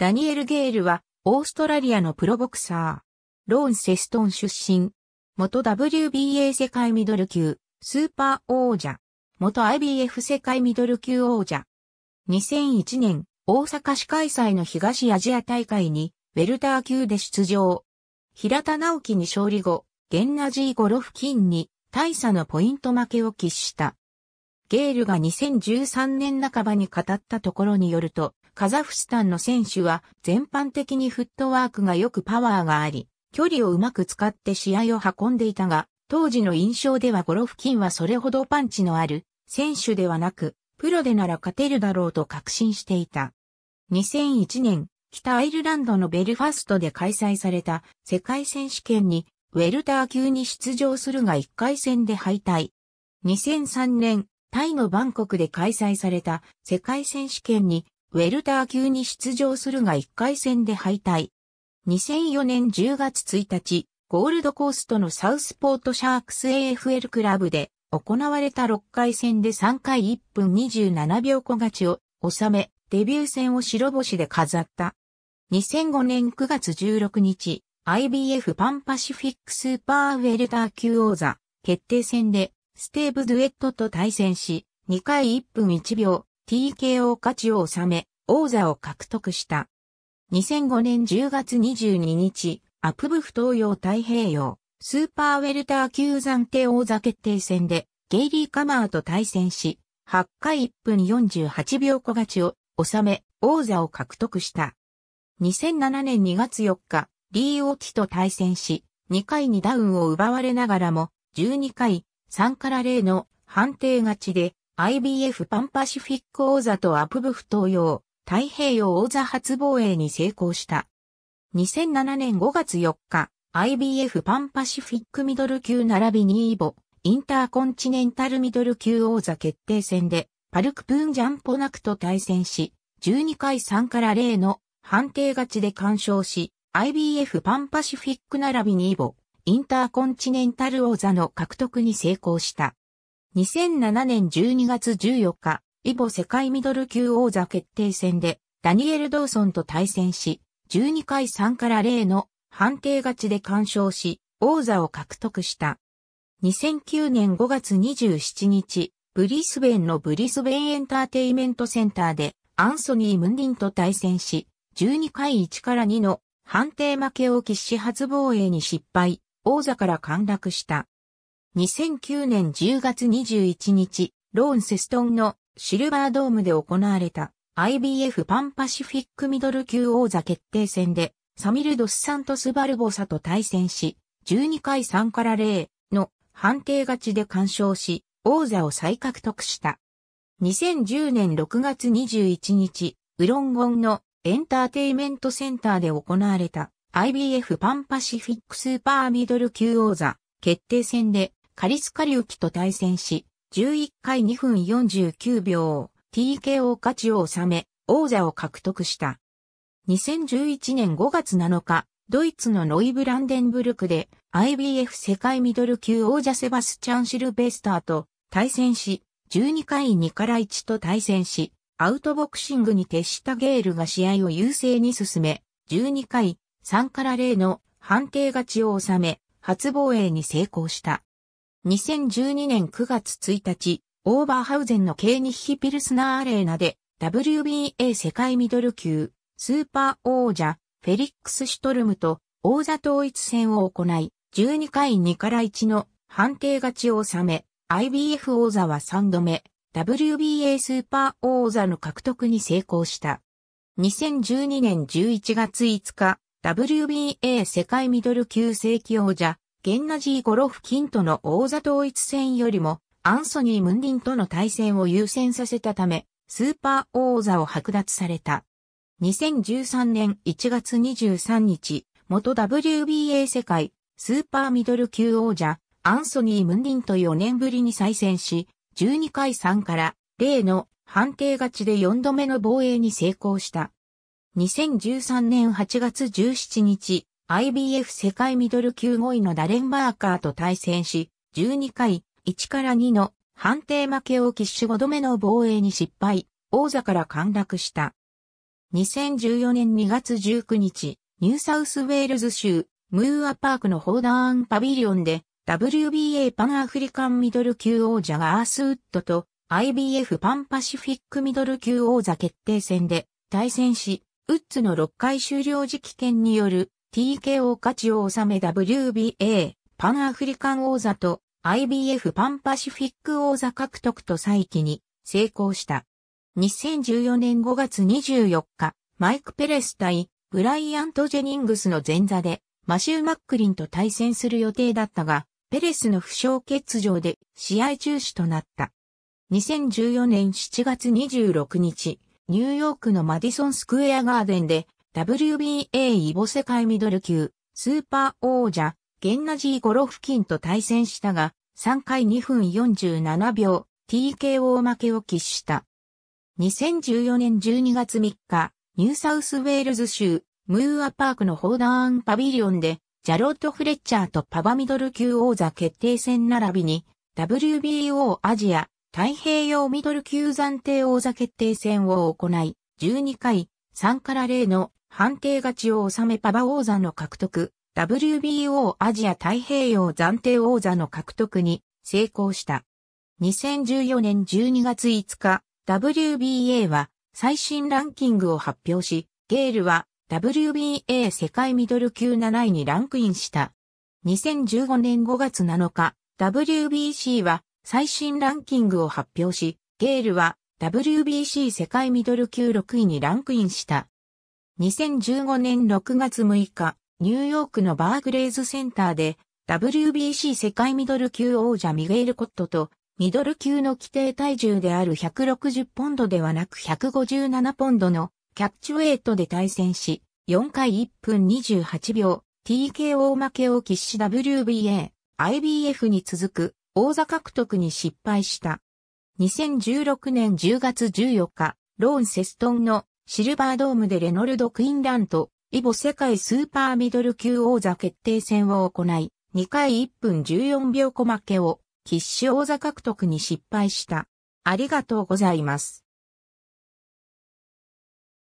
ダニエル・ゲールは、オーストラリアのプロボクサー。ローンセストン出身。元 WBA 世界ミドル級、スーパー王者。元 IBF 世界ミドル級王者。2001年、大阪市開催の東アジア大会に、ウェルター級で出場。平田直樹に勝利後、ゲンナジー・ゴロフキンに大差のポイント負けを喫した。ゲールが2013年半ばに語ったところによると、カザフスタンの選手は全般的にフットワークが良くパワーがあり、距離をうまく使って試合を運んでいたが、当時の印象ではゴロフキンはそれほどパンチのある選手ではなく、プロでなら勝てるだろうと確信していた。2001年、北アイルランドのベルファストで開催された世界選手権にウェルター級に出場するが1回戦で敗退。2003年、タイのバンコクで開催された世界選手権にウェルター級に出場するが1回戦で敗退。2004年10月1日、ゴールドコーストのサウスポートシャークス AFL クラブで行われた6回戦で3回1分27秒小勝ちを収め、デビュー戦を白星で飾った。2005年9月16日、IBF パンパシフィックスーパーウェルター級王座決定戦でステーブ・デュエットと対戦し、2回1分1秒、TKO 勝ちを収め、王座を獲得した。2005年10月22日、アプブフ東洋太平洋、スーパーウェルター級暫定王座決定戦で、ゲイリー・カマーと対戦し、8回1分48秒小勝ちを収め、王座を獲得した。2007年2月4日、リー・オーティと対戦し、2回にダウンを奪われながらも、12回、3から0の判定勝ちで、IBF パンパシフィック王座とアプブフ東洋、太平洋王座初防衛に成功した。2007年5月4日、IBF パンパシフィックミドル級並びにイボ、インターコンチネンタルミドル級王座決定戦で、パルクプーンジャンポナクと対戦し、12回3から0の判定勝ちで完勝し、IBF パンパシフィック並びにイボ、インターコンチネンタル王座の獲得に成功した。2007年12月14日、イボ世界ミドル級王座決定戦で、ダニエル・ドーソンと対戦し、12回3から0の判定勝ちで干渉し、王座を獲得した。2009年5月27日、ブリスベンのブリスベンエンターテイメントセンターで、アンソニー・ムンディンと対戦し、12回1から2の判定負けを喫し初防衛に失敗、王座から陥落した。2009年10月21日、ローンセストンのシルバードームで行われた IBF パンパシフィックミドル級王座決定戦でサミルドスサントスバルボサと対戦し、12回3から0の判定勝ちで完勝し、王座を再獲得した。2010年6月21日、ウロンゴンのエンターテイメントセンターで行われた IBF パンパシフィックスーパーミドル級王座決定戦でカリスカリウキと対戦し、11回2分49秒、TKO 勝ちを収め、王座を獲得した。2011年5月7日、ドイツのノイ・ブランデンブルクで IBF 世界ミドル級王者セバスチャン・シルベスターと対戦し、12回2から1と対戦し、アウトボクシングに徹したゲールが試合を優勢に進め、12回3から0の判定勝ちを収め、初防衛に成功した。2012年9月1日、オーバーハウゼンのケーニヒピルスナーアレーナで WBA 世界ミドル級スーパー王者フェリックス・シュトルムと王座統一戦を行い、12回2から1の判定勝ちを収め、IBF 王座は3度目、WBA スーパー王座の獲得に成功した。2012年11月5日、WBA 世界ミドル級正規王者、ゲンナジー・ゴロフキンとの王座統一戦よりも、アンソニー・ムンディンとの対戦を優先させたため、スーパー王座を剥奪された。2013年1月23日、元 WBA 世界スーパーミドル級王者、アンソニー・ムンディンと4年ぶりに再戦し、12回3から例の判定勝ちで4度目の防衛に成功した。2013年8月17日、IBF 世界ミドル級5位のダレン・バーカーと対戦し、12回、1から2の判定負けを喫し5度目の防衛に失敗、王座から陥落した。2014年2月19日、ニューサウスウェールズ州、ムーアパークのホーダーンパビリオンで、WBA パンアフリカンミドル級王者がアースウッドと IBF パンパシフィックミドル級王座決定戦で対戦し、ウッズの6回終了時期券による TKO 勝ちを収め WBA パンアフリカン王座と IBF パンパシフィック王座獲得と再起に成功した。2014年5月24日、マイク・ペレス対ブライアント・ジェニングスの前座でマシュー・マックリンと対戦する予定だったが、ペレスの負傷欠場で試合中止となった。2014年7月26日、ニューヨークのマディソン・スクエア・ガーデンで WBA イボ世界ミドル級、スーパー王者、ゲンナジー・ゴロフキンと対戦したが、3回2分47秒、TKO 負けを喫した。2014年12月3日、ニューサウスウェールズ州、ムーアパークのホーダーンパビリオンで、ジャロット・フレッチャーとパバミドル級王座決定戦並びに、WBO アジア太平洋ミドル級暫定王座決定戦を行い、12回3から0の判定勝ちを収めパバ王座の獲得、WBO アジア太平洋暫定王座の獲得に成功した。2014年12月5日、WBA は最新ランキングを発表し、ゲールは WBA 世界ミドル級7位にランクインした。2015年5月7日、WBC は最新ランキングを発表し、ゲールは WBC 世界ミドル級6位にランクインした。2015年6月6日、ニューヨークのバークレイズセンターで WBC 世界ミドル級王者ミゲール・コットとミドル級の規定体重である160ポンドではなく157ポンドのキャッチウェイトで対戦し、4回1分28秒、TKO 負けを喫し WBA、IBF に続く王座獲得に失敗した。2016年10月14日、ローン・セストンのシルバードームでレノルド・クインランと、イボ世界スーパーミドル級王座決定戦を行い、2回1分14秒小負けを、必死王座獲得に失敗した。ありがとうございます。